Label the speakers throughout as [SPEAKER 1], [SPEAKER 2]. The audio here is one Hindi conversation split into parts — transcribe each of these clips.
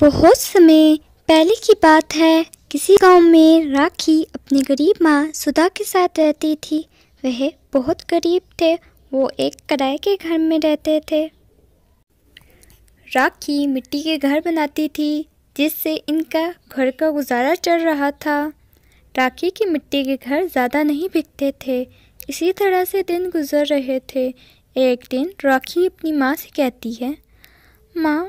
[SPEAKER 1] बहुत समय पहले की बात है किसी गांव में राखी अपनी गरीब माँ सुधा के साथ रहती थी वह बहुत गरीब थे वो एक किराए के घर में रहते थे राखी मिट्टी के घर बनाती थी जिससे इनका घर का गुजारा चल रहा था राखी की मिट्टी के घर ज़्यादा नहीं बिकते थे इसी तरह से दिन गुजर रहे थे एक दिन राखी अपनी माँ से कहती है माँ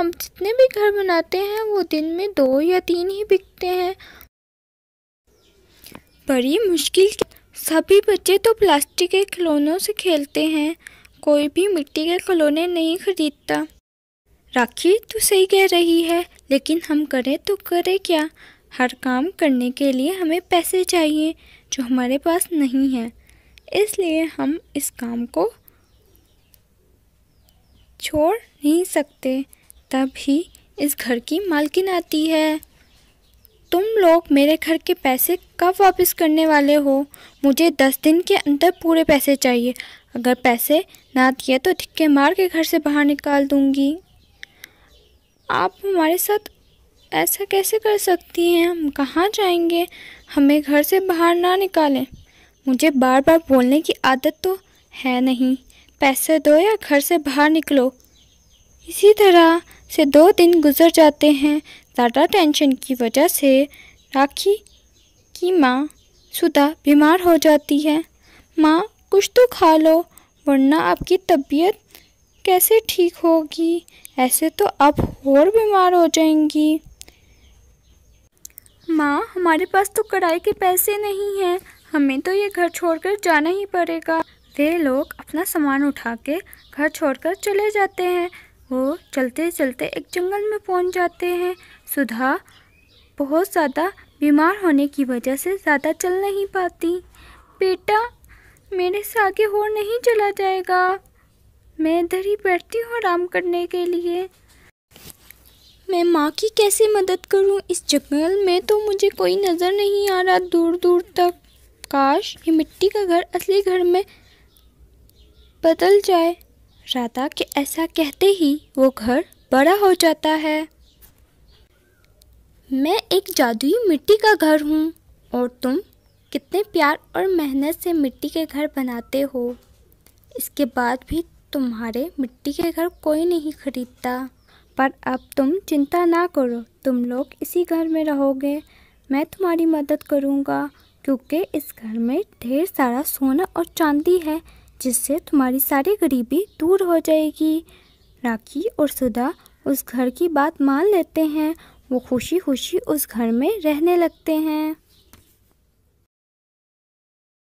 [SPEAKER 1] हम जितने भी घर बनाते हैं वो दिन में दो या तीन ही बिकते हैं बड़ी मुश्किल सभी बच्चे तो प्लास्टिक के खिलौनों से खेलते हैं कोई भी मिट्टी के खिलौने नहीं खरीदता राखी तो सही कह रही है लेकिन हम करें तो करें क्या हर काम करने के लिए हमें पैसे चाहिए जो हमारे पास नहीं है इसलिए हम इस काम को छोड़ नहीं सकते तभी इस घर की मालकिन आती है तुम लोग मेरे घर के पैसे कब वापस करने वाले हो मुझे दस दिन के अंदर पूरे पैसे चाहिए अगर पैसे ना दिए तो धिक्के मार के घर से बाहर निकाल दूँगी आप हमारे साथ ऐसा कैसे कर सकती हैं हम कहाँ जाएंगे हमें घर से बाहर ना निकालें मुझे बार बार बोलने की आदत तो है नहीं पैसे दो या घर से बाहर निकलो इसी तरह से दो दिन गुजर जाते हैं ज़्यादा टेंशन की वजह से राखी की माँ सुधा बीमार हो जाती है माँ कुछ तो खा लो वरना आपकी तबीयत कैसे ठीक होगी ऐसे तो आप और बीमार हो जाएंगी माँ हमारे पास तो कढ़ाई के पैसे नहीं हैं हमें तो ये घर छोड़कर जाना ही पड़ेगा वे लोग अपना सामान उठा के घर छोड़कर चले जाते हैं वो चलते चलते एक जंगल में पहुंच जाते हैं सुधा बहुत ज़्यादा बीमार होने की वजह से ज़्यादा चल नहीं पाती बेटा मेरे से आगे और नहीं चला जाएगा मैं इधर ही बैठती हूँ आराम करने के लिए मैं माँ की कैसे मदद करूँ इस जंगल में तो मुझे कोई नज़र नहीं आ रहा दूर दूर तक काश ये मिट्टी का घर असली घर में बदल जाए राधा के ऐसा कहते ही वो घर बड़ा हो जाता है मैं एक जादुई मिट्टी का घर हूँ और तुम कितने प्यार और मेहनत से मिट्टी के घर बनाते हो इसके बाद भी तुम्हारे मिट्टी के घर कोई नहीं खरीदता पर अब तुम चिंता ना करो तुम लोग इसी घर में रहोगे मैं तुम्हारी मदद करूँगा क्योंकि इस घर में ढेर सारा सोना और चांदी है जिससे तुम्हारी सारी गरीबी दूर हो जाएगी राखी और सुधा उस घर की बात मान लेते हैं वो खुशी खुशी उस घर में रहने लगते हैं